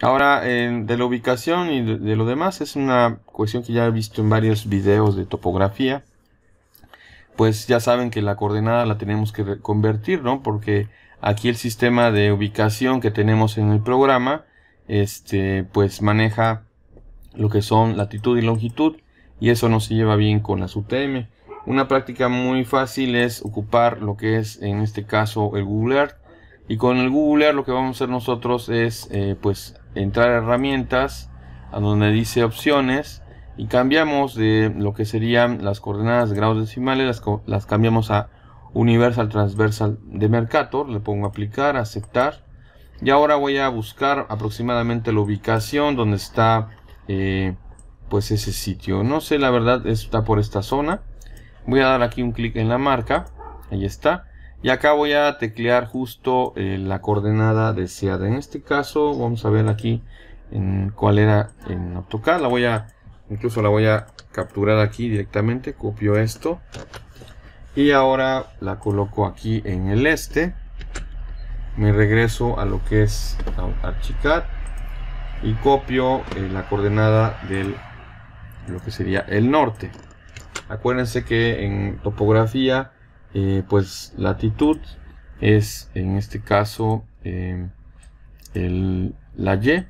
Ahora, de la ubicación y de, lo demás, es una cuestión que ya he visto en varios videos de topografía. Pues ya saben que la coordenada la tenemos que convertir, ¿no? Porque aquí el sistema de ubicación que tenemos en el programa, este, pues maneja lo que son latitud y longitud, y eso no se lleva bien con las UTM. Una práctica muy fácil es ocupar lo que es, en este caso, el Google Earth y con el Earth lo que vamos a hacer nosotros es eh, pues entrar a herramientas, a donde dice opciones, y cambiamos de lo que serían las coordenadas de grados decimales, las, cambiamos a Universal Transversal de Mercator, le pongo aplicar, aceptar, y ahora voy a buscar aproximadamente la ubicación donde está eh, pues ese sitio. No sé, la verdad está por esta zona. Voy a dar aquí un clic en la marca. Ahí está. Y acá voy a teclear justo eh, la coordenada deseada. En este caso, vamos a ver aquí en cuál era en AutoCAD. La voy a, incluso la voy a capturar aquí directamente. Copio esto. Y ahora la coloco aquí en el este. Me regreso a lo que es Archicad. Y copio eh, la coordenada del lo que sería el norte. Acuérdense que en topografía eh, pues latitud es en este caso eh, el, la Y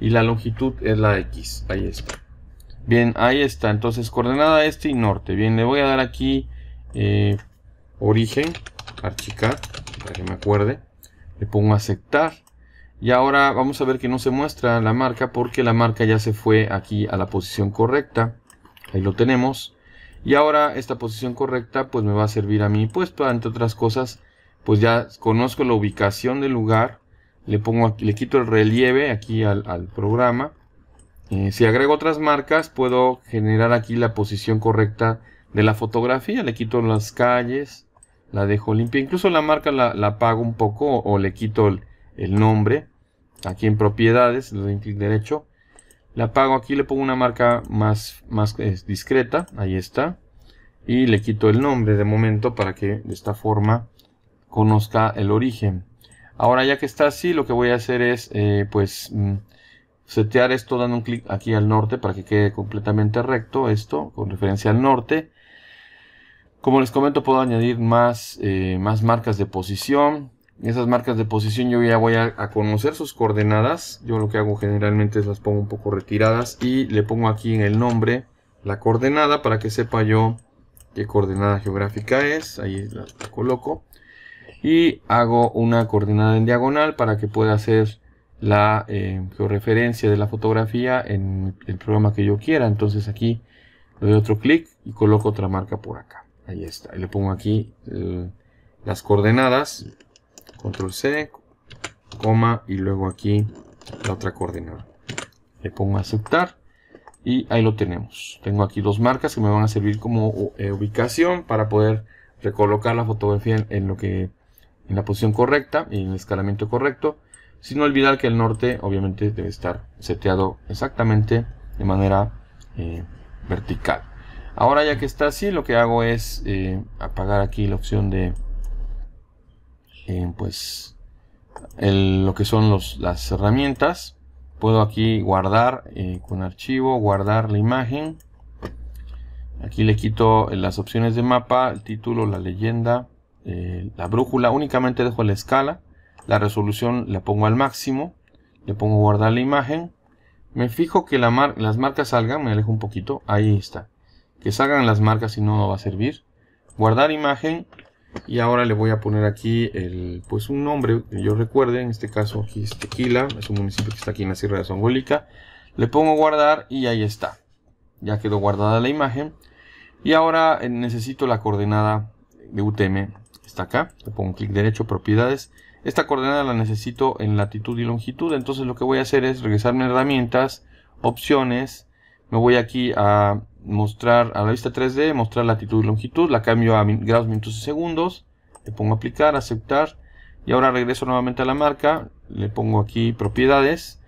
y la longitud es la X. Ahí está. Bien, ahí está. Entonces, coordenada este y norte. Bien, le voy a dar aquí eh, origen, archicar, para que me acuerde. Le pongo aceptar. Y ahora vamos a ver que no se muestra la marca porque la marca ya se fue aquí a la posición correcta. Ahí lo tenemos. Y ahora esta posición correcta pues me va a servir a mí, pues para entre otras cosas, pues ya conozco la ubicación del lugar, le pongo le quito el relieve aquí al, programa. Eh, si agrego otras marcas puedo generar aquí la posición correcta de la fotografía, le quito las calles, la dejo limpia, incluso la marca la, apago un poco o, le quito el, nombre. Aquí en propiedades, le doy clic derecho la apago aquí, le pongo una marca más, más eh, discreta, ahí está, y le quito el nombre de momento para que de esta forma conozca el origen. Ahora ya que está así, lo que voy a hacer es, eh, pues, mm, setear esto dando un clic aquí al norte para que quede completamente recto esto, con referencia al norte. Como les comento, puedo añadir más, eh, más marcas de posición, esas marcas de posición yo ya voy a, conocer sus coordenadas yo lo que hago generalmente es las pongo un poco retiradas y le pongo aquí en el nombre la coordenada para que sepa yo qué coordenada geográfica es ahí la, coloco y hago una coordenada en diagonal para que pueda hacer la eh, georreferencia de la fotografía en el programa que yo quiera entonces aquí le doy otro clic y coloco otra marca por acá ahí está y le pongo aquí eh, las coordenadas control C, coma y luego aquí la otra coordenada. Le pongo aceptar y ahí lo tenemos. Tengo aquí dos marcas que me van a servir como eh, ubicación para poder recolocar la fotografía en, lo que en la posición correcta y en el escalamiento correcto, sin olvidar que el norte obviamente debe estar seteado exactamente de manera eh, vertical. Ahora ya que está así, lo que hago es eh, apagar aquí la opción de pues lo que son las herramientas puedo aquí guardar eh, con archivo guardar la imagen aquí le quito eh, las opciones de mapa el título la leyenda eh, la brújula únicamente dejo la escala la resolución la pongo al máximo le pongo guardar la imagen me fijo que la las marcas salgan me alejo un poquito ahí está que salgan las marcas si no no va a servir guardar imagen y ahora le voy a poner aquí el, pues un nombre que yo recuerde, en este caso aquí es Tequila, es un municipio que está aquí en la Sierra de Zongolica. Le pongo guardar y ahí está. Ya quedó guardada la imagen. Y ahora eh, necesito la coordenada de UTM, está acá, le pongo clic derecho, propiedades. Esta coordenada la necesito en latitud y longitud, entonces lo que voy a hacer es regresarme a herramientas, opciones, me voy aquí a mostrar a la vista 3D, mostrar latitud y longitud, la cambio a grados, minutos y segundos, le pongo aplicar, aceptar, y ahora regreso nuevamente a la marca, le pongo aquí propiedades,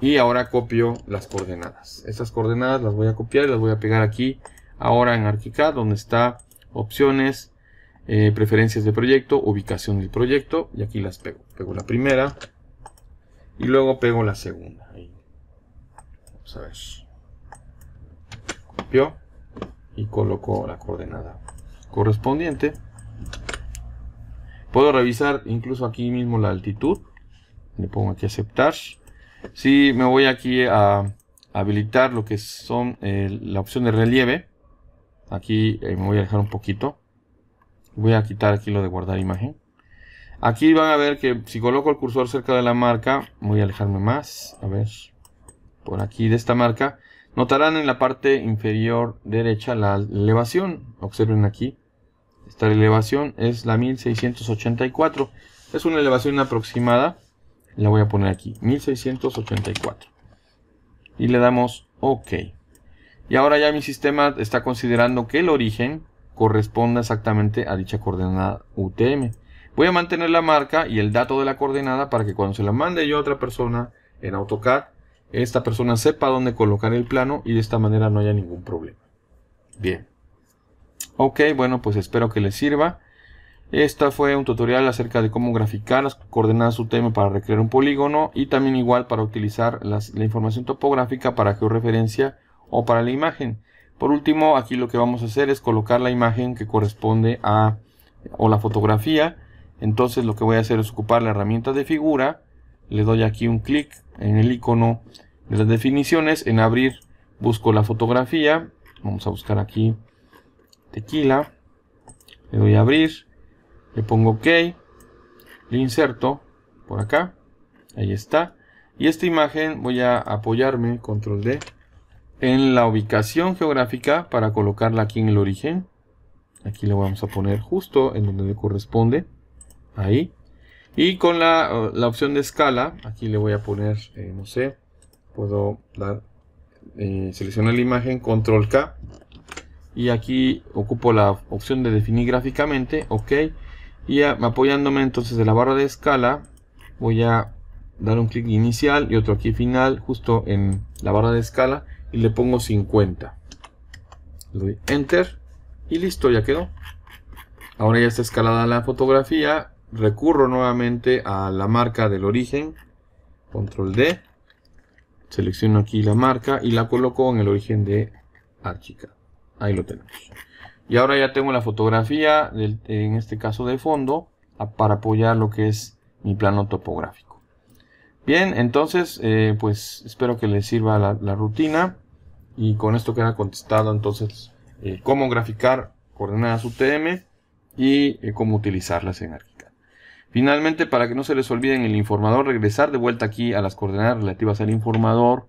y ahora copio las coordenadas. Estas coordenadas las voy a copiar y las voy a pegar aquí, ahora en ArchiCAD, donde está opciones, eh, preferencias de proyecto, ubicación del proyecto, y aquí las pego. Pego la primera, y luego pego la segunda. Vamos a ver y coloco la coordenada correspondiente. Puedo revisar incluso aquí mismo la altitud. Le pongo aquí aceptar. Si me voy aquí a habilitar lo que son eh, la opción de relieve, aquí eh, me voy a dejar un poquito. Voy a quitar aquí lo de guardar imagen. Aquí van a ver que si coloco el cursor cerca de la marca, voy a alejarme más, a ver, por aquí de esta marca, Notarán en la parte inferior derecha la elevación. Observen aquí. Esta elevación es la 1684. Es una elevación aproximada. La voy a poner aquí. 1684. Y le damos OK. Y ahora ya mi sistema está considerando que el origen corresponda exactamente a dicha coordenada UTM. Voy a mantener la marca y el dato de la coordenada para que cuando se la mande yo a otra persona en AutoCAD esta persona sepa dónde colocar el plano y de esta manera no haya ningún problema. Bien. Ok, bueno, pues espero que les sirva. Esta fue un tutorial acerca de cómo graficar las coordenadas UTM para recrear un polígono y también igual para utilizar la información topográfica para georreferencia o para la imagen. Por último, aquí lo que vamos a hacer es colocar la imagen que corresponde a o la fotografía. Entonces lo que voy a hacer es ocupar la herramienta de figura. Le doy aquí un clic en el icono de las definiciones, en abrir busco la fotografía, vamos a buscar aquí tequila, le doy a abrir, le pongo ok, le inserto por acá, ahí está, y esta imagen voy a apoyarme, control D, en la ubicación geográfica para colocarla aquí en el origen, aquí la vamos a poner justo en donde le corresponde, ahí, y con la, opción de escala, aquí le voy a poner, eh, no sé, puedo dar, eh, seleccionar la imagen, control K. Y aquí ocupo la opción de definir gráficamente, ok. Y apoyándome entonces de la barra de escala, voy a dar un clic inicial y otro aquí final, justo en la barra de escala, y le pongo 50. Le doy enter y listo, ya quedó. Ahora ya está escalada la fotografía recurro nuevamente a la marca del origen, control D, selecciono aquí la marca y la coloco en el origen de archica, Ahí lo tenemos. Y ahora ya tengo la fotografía, en este caso de fondo, para apoyar lo que es mi plano topográfico. Bien, entonces, eh, pues espero que les sirva la, rutina y con esto queda contestado entonces eh, cómo graficar coordenadas UTM y eh, cómo utilizarlas en archica Finalmente, para que no se les olvide en el informador, regresar de vuelta aquí a las coordenadas relativas al informador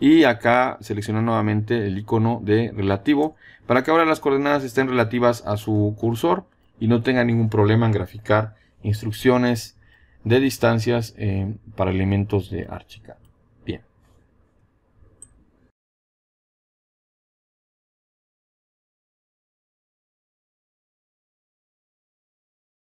y acá seleccionar nuevamente el icono de relativo para que ahora las coordenadas estén relativas a su cursor y no tenga ningún problema en graficar instrucciones de distancias eh, para elementos de Archicad.